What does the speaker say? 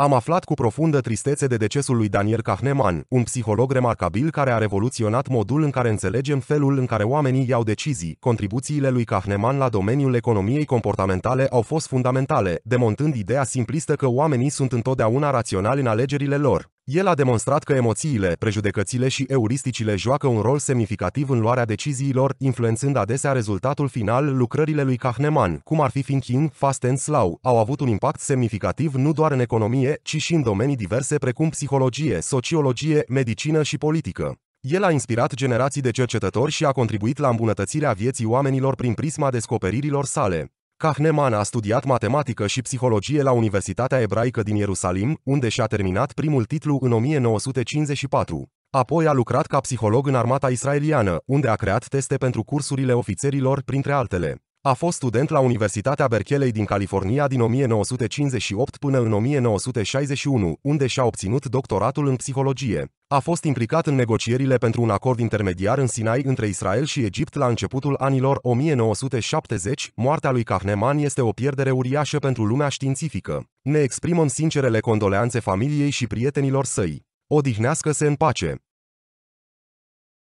Am aflat cu profundă tristețe de decesul lui Daniel Kahneman, un psiholog remarcabil care a revoluționat modul în care înțelegem felul în care oamenii iau decizii. Contribuțiile lui Kahneman la domeniul economiei comportamentale au fost fundamentale, demontând ideea simplistă că oamenii sunt întotdeauna raționali în alegerile lor. El a demonstrat că emoțiile, prejudecățile și euristicile joacă un rol semnificativ în luarea deciziilor, influențând adesea rezultatul final. Lucrările lui Kahneman, cum ar fi Thinking, Fast and Slow, au avut un impact semnificativ nu doar în economie, ci și în domenii diverse precum psihologie, sociologie, medicină și politică. El a inspirat generații de cercetători și a contribuit la îmbunătățirea vieții oamenilor prin prisma descoperirilor sale. Kahneman a studiat matematică și psihologie la Universitatea Ebraică din Ierusalim, unde și-a terminat primul titlu în 1954. Apoi a lucrat ca psiholog în armata israeliană, unde a creat teste pentru cursurile ofițerilor, printre altele. A fost student la Universitatea Berkeley din California din 1958 până în 1961, unde și-a obținut doctoratul în psihologie. A fost implicat în negocierile pentru un acord intermediar în Sinai între Israel și Egipt la începutul anilor 1970. Moartea lui Kahneman este o pierdere uriașă pentru lumea științifică. Ne exprimăm sincerele condoleanțe familiei și prietenilor săi. Odihnească-se în pace!